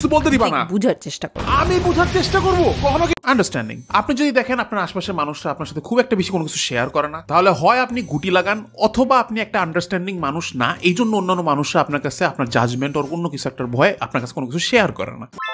আমি চেষ্টা আন্ডারস্ট্যান্ডিং আপনি যদি দেখেন আপনার আশপাশের মানুষরা আপনার সাথে খুব একটা বেশি কোনো কিছু শেয়ার করে না তাহলে হয় আপনি গুটি লাগান অথবা আপনি একটা আন্ডারস্ট্যান্ডিং মানুষ না এই জন্য অন্যান্য মানুষরা আপনার কাছে আপনার জাজমেন্ট ওর অন্য কিছু একটা ভয়ে আপনার কাছে কোনো কিছু শেয়ার করে না